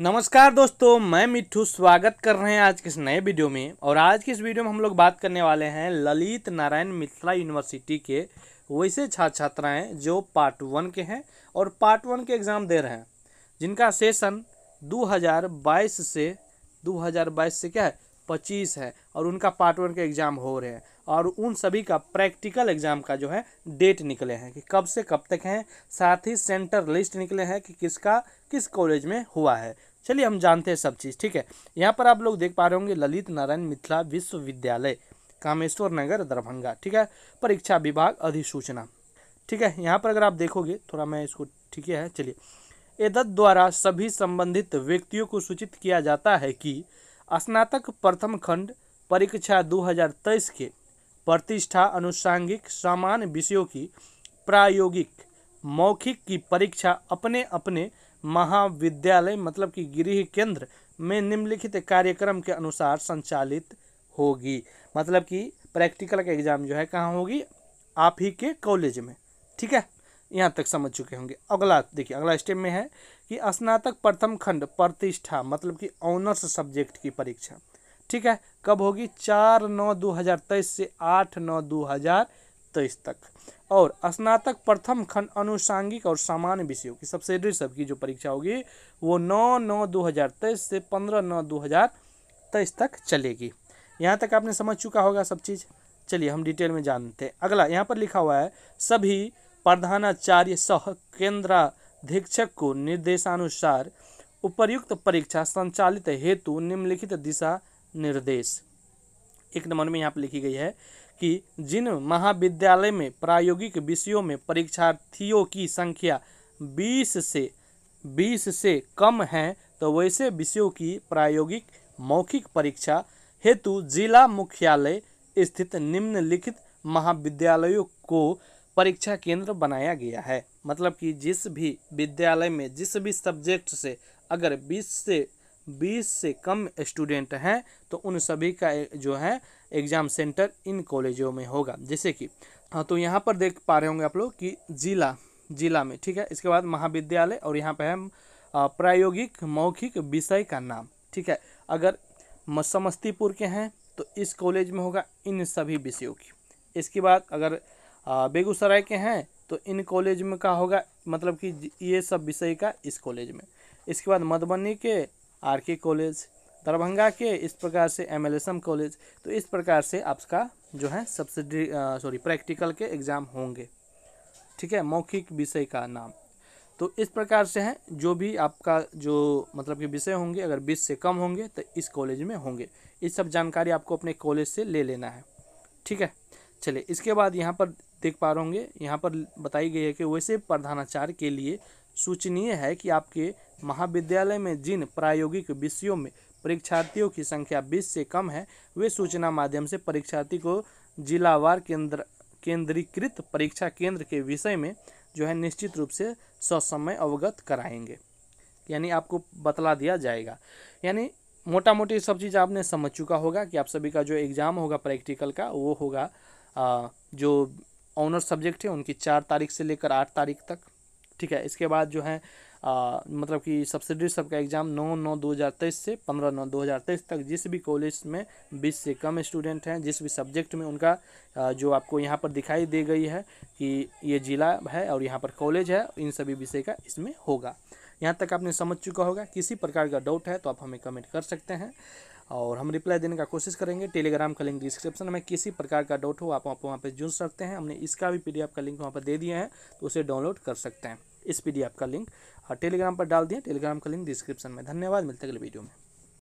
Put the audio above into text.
नमस्कार दोस्तों मैं मिट्ठू स्वागत कर रहे हैं आज के इस नए वीडियो में और आज के इस वीडियो में हम लोग बात करने वाले हैं ललित नारायण मिथिला यूनिवर्सिटी के वैसे छात्र छात्राएं जो पार्ट वन के हैं और पार्ट वन के एग्ज़ाम दे रहे हैं जिनका सेशन 2022 से 2022 से क्या है पच्चीस है और उनका पार्ट वन के एग्ज़ाम हो रहे हैं और उन सभी का प्रैक्टिकल एग्ज़ाम का जो है डेट निकले हैं कि कब से कब तक हैं साथ ही सेंटर लिस्ट निकले हैं कि किसका किस कॉलेज में हुआ है चलिए हम जानते हैं सब चीज़ ठीक है यहाँ पर आप लोग देख पा रहे होंगे ललित नारायण मिथिला विश्वविद्यालय कामेश्वर नगर दरभंगा ठीक है परीक्षा विभाग अधिसूचना ठीक है यहाँ पर अगर आप देखोगे थोड़ा मैं इसको ठीक है चलिए एदत द्वारा सभी संबंधित व्यक्तियों को सूचित किया जाता है कि स्नातक प्रथम खंड परीक्षा 2023 के प्रतिष्ठा अनुसांगिक समान विषयों की प्रायोगिक मौखिक की परीक्षा अपने अपने महाविद्यालय मतलब कि गृह केंद्र में निम्नलिखित कार्यक्रम के अनुसार संचालित होगी मतलब कि प्रैक्टिकल का एग्ज़ाम जो है कहाँ होगी आप ही के कॉलेज में ठीक है यहाँ तक समझ चुके होंगे अगला देखिए अगला स्टेप में है कि स्नातक प्रथम खंड प्रतिष्ठा मतलब कि ऑनर्स सब्जेक्ट की परीक्षा ठीक है कब होगी चार नौ दो हज़ार तेईस से आठ नौ दो हज़ार तेईस तक और स्नातक प्रथम खंड अनुसांगिक और सामान्य विषयों की सब्सिडरी सब की जो परीक्षा होगी वो नौ नौ दो हज़ार तेईस से पंद्रह नौ दो हज़ार तेईस तक चलेगी यहाँ तक आपने समझ चुका होगा सब चीज़ चलिए हम डिटेल में जानते हैं अगला यहाँ पर लिखा हुआ है सभी प्रधानाचार्य सह केंद्राधीक्षक को निर्देशानुसार उपर्युक्त परीक्षा संचालित हेतु निम्नलिखित दिशा निर्देश एक नंबर में यहाँ पर लिखी गई है कि जिन महाविद्यालय में प्रायोगिक विषयों में परीक्षार्थियों की संख्या 20 से 20 से कम है तो वैसे विषयों की प्रायोगिक मौखिक परीक्षा हेतु जिला मुख्यालय स्थित निम्नलिखित महाविद्यालयों को परीक्षा केंद्र बनाया गया है मतलब कि जिस भी विद्यालय में जिस भी सब्जेक्ट से अगर 20 से बीस से कम स्टूडेंट हैं तो उन सभी का जो है एग्ज़ाम सेंटर इन कॉलेजों में होगा जैसे कि हाँ तो यहाँ पर देख पा रहे होंगे आप लोग कि जिला जिला में ठीक है इसके बाद महाविद्यालय और यहाँ पर है प्रायोगिक मौखिक विषय का नाम ठीक है अगर समस्तीपुर के हैं तो इस कॉलेज में होगा इन सभी विषयों की इसके बाद अगर बेगूसराय के हैं तो इन कॉलेज में का होगा मतलब कि ये सब विषय का इस कॉलेज में इसके बाद मधुबनी के आरके कॉलेज दरभंगा के इस प्रकार से एम कॉलेज तो इस प्रकार से आपका जो है सब्सिडी सॉरी प्रैक्टिकल के एग्ज़ाम होंगे ठीक है मौखिक विषय का नाम तो इस प्रकार से हैं जो भी आपका जो मतलब कि विषय होंगे अगर बीस से कम होंगे तो इस कॉलेज में होंगे इस सब जानकारी आपको अपने कॉलेज से ले लेना है ठीक है चलिए इसके बाद यहाँ पर देख पा रहे होंगे यहाँ पर बताई गई है कि वैसे प्रधानाचार्य के लिए सूचनीय है कि आपके महाविद्यालय में जिन प्रायोगिक विषयों में परीक्षार्थियों की संख्या 20 से कम है वे सूचना माध्यम से परीक्षार्थी को जिलावार केंद्र केंद्रीकृत परीक्षा केंद्र के विषय में जो है निश्चित रूप से ससमय अवगत कराएंगे यानी आपको बतला दिया जाएगा यानी मोटा मोटी सब चीज़ आपने समझ चुका होगा कि आप सभी का जो एग्ज़ाम होगा प्रैक्टिकल का वो होगा जो ऑनर सब्जेक्ट है उनकी चार तारीख से लेकर आठ तारीख तक ठीक है इसके बाद जो है आ, मतलब कि सब्सिडी सबका एग्ज़ाम नौ नौ दो हज़ार तेईस से पंद्रह नौ दो हज़ार तेईस तक जिस भी कॉलेज में बीस से कम स्टूडेंट हैं जिस भी सब्जेक्ट में उनका आ, जो आपको यहाँ पर दिखाई दे गई है कि ये ज़िला है और यहाँ पर कॉलेज है इन सभी विषय का इसमें होगा यहाँ तक आपने समझ चुका होगा किसी प्रकार का डाउट है तो आप हमें कमेंट कर सकते हैं और हम रिप्लाई देने का कोशिश करेंगे टेलीग्राम का लिंक डिस्क्रिप्शन में किसी प्रकार का डाउट हो आप आप वहाँ पर जुड़ सकते हैं हमने इसका भी पीडीएफ का लिंक वहाँ पर दे दिया है तो उसे डाउनलोड कर सकते हैं इस पीडीएफ का लिंक टेलीग्राम हाँ, पर डाल दिया टेलीग्राम का लिंक डिस्क्रिप्शन में धन्यवाद मिलते अगले वीडियो में